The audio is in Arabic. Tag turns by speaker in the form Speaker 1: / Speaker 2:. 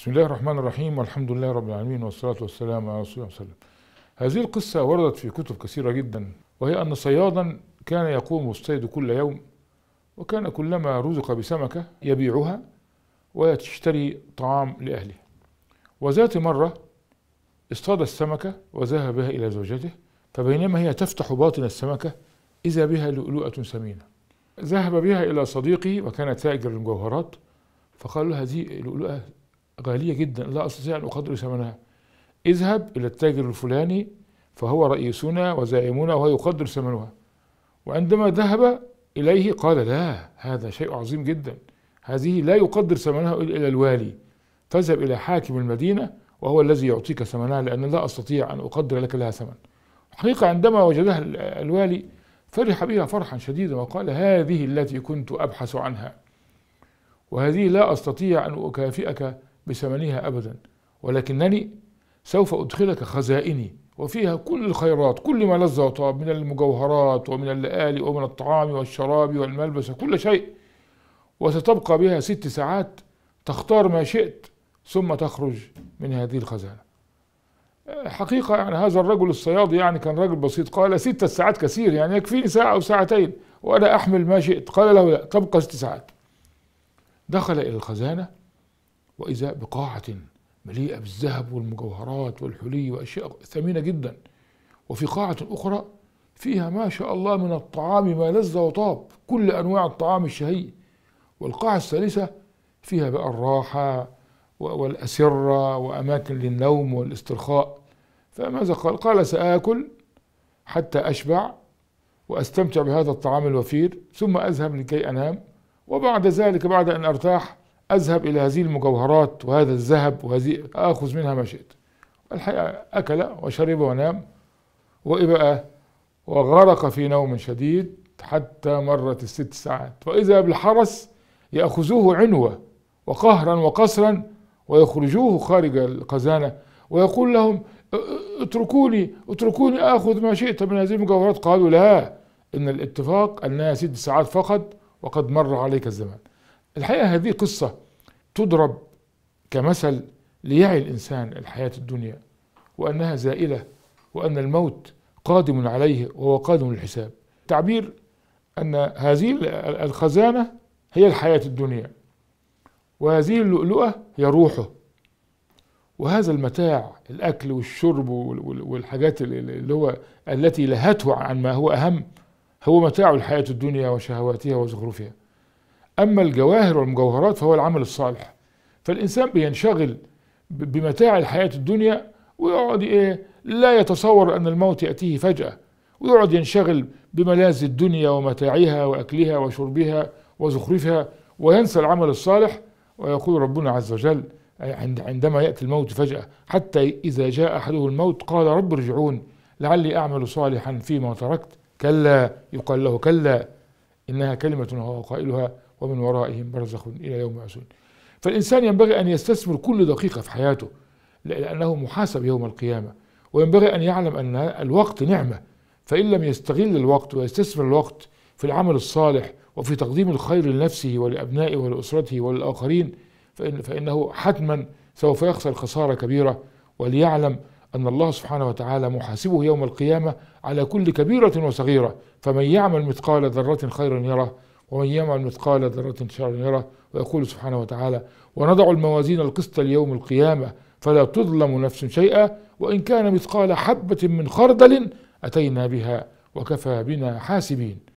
Speaker 1: بسم الله الرحمن الرحيم والحمد لله رب العالمين والصلاة والسلام على رسول الله وسلم هذه القصة وردت في كتب كثيرة جدا وهي أن صيادا كان يقوم الصيد كل يوم وكان كلما رزق بسمكة يبيعها وتشتري طعام لأهله وذات مرة اصطاد السمكة وذهب بها إلى زوجته فبينما هي تفتح باطن السمكة إذا بها لؤلؤة ثمينة ذهب بها إلى صديقه وكان تاجر المجوهرات فقال له هذه لؤلؤة غالية جدا لا أستطيع أن أقدر ثمنها اذهب إلى التاجر الفلاني فهو رئيسنا وزعيمنا وهو يقدر ثمنها وعندما ذهب إليه قال لا هذا شيء عظيم جدا هذه لا يقدر ثمنها إلا الوالي فاذهب إلى حاكم المدينة وهو الذي يعطيك ثمنها لأن لا أستطيع أن أقدر لك لها ثمن حقيقة عندما وجدها الوالي فرح بها فرحا شديدا وقال هذه التي كنت أبحث عنها وهذه لا أستطيع أن أكافئك بثمنها أبدا ولكنني سوف أدخلك خزائني وفيها كل الخيرات كل ما لذ وطاب من المجوهرات ومن اللآلئ ومن الطعام والشراب والملبس وكل شيء وستبقى بها ست ساعات تختار ما شئت ثم تخرج من هذه الخزانة حقيقة يعني هذا الرجل الصياد يعني كان رجل بسيط قال ست ساعات كثير يعني يكفيني ساعة أو ساعتين وأنا أحمل ما شئت قال له لا تبقى ست ساعات دخل إلى الخزانة وإذا بقاعة مليئة بالذهب والمجوهرات والحلي وأشياء ثمينة جدا وفي قاعة أخرى فيها ما شاء الله من الطعام ما لذ وطاب كل أنواع الطعام الشهي والقاعة الثالثة فيها بقى الراحة والأسرة وأماكن للنوم والاسترخاء فماذا قال؟ قال سآكل حتى أشبع وأستمتع بهذا الطعام الوفير ثم أذهب لكي أنام وبعد ذلك بعد أن أرتاح أذهب إلى هذه المجوهرات وهذا الذهب وهذه آخذ منها ما شئت الحقيقة أكل وشرب ونام وإبقى وغرق في نوم شديد حتى مرت الست ساعات وإذا بالحرس يأخذوه عنوة وقهرا وقسرا ويخرجوه خارج الخزانة ويقول لهم اتركوني اتركوني آخذ ما شئت من هذه المجوهرات قالوا لا إن الاتفاق أنها ست ساعات فقط وقد مر عليك الزمان الحقيقة هذه قصة تضرب كمثل ليعي الإنسان الحياة الدنيا وأنها زائلة وأن الموت قادم عليه وهو قادم للحساب تعبير أن هذه الخزانة هي الحياة الدنيا وهذه اللؤلؤة هي روحه وهذا المتاع الأكل والشرب والحاجات اللي هو التي لهته عن ما هو أهم هو متاع الحياة الدنيا وشهواتها وزخرفها أما الجواهر والمجوهرات فهو العمل الصالح فالإنسان بينشغل بمتاع الحياة الدنيا ويقعد إيه لا يتصور أن الموت يأتيه فجأة ويقعد ينشغل بملاذ الدنيا ومتاعها وأكلها وشربها وزخرفها وينسى العمل الصالح ويقول ربنا عز وجل عندما يأتي الموت فجأة حتى إذا جاء أحده الموت قال رب ارجعون لعلي أعمل صالحا فيما تركت كلا يقال له كلا إنها كلمة هو قائلها ومن ورائهم برزخ إلى يوم يبعثون فالإنسان ينبغي أن يستثمر كل دقيقة في حياته لأنه محاسب يوم القيامة وينبغي أن يعلم أن الوقت نعمة فإن لم يستغل الوقت ويستثمر الوقت في العمل الصالح وفي تقديم الخير لنفسه ولأبنائه ولأسرته وللآخرين فإن فإنه حتما سوف يخسر خسارة كبيرة وليعلم أن الله سبحانه وتعالى محاسبه يوم القيامة على كل كبيرة وصغيرة فمن يعمل مثقال ذرة خيرا يره ومن يعمل مثقال ذرة شرا يره ويقول سبحانه وتعالى ونضع الموازين القسط ليوم القيامة فلا تظلم نفس شيئا وإن كان مثقال حبة من خردل أتينا بها وكفى بنا حاسبين